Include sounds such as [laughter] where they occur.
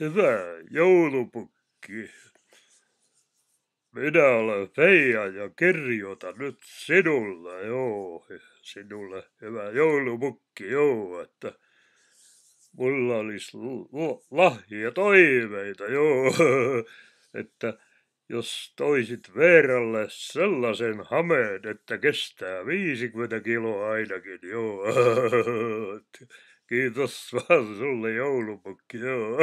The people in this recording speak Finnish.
Hyvää joulupukki. Minä olen Feija ja kirjoitan nyt sinulle, joo, sinulle hyvä joulupukki, joo, että mulla olisi lahja toiveita, joo, [laughs] että jos toisit Veeralle sellaisen hameen, että kestää 50 kiloa ainakin, joo. [laughs] Kiitos vaan sulle joulupukki. Joo.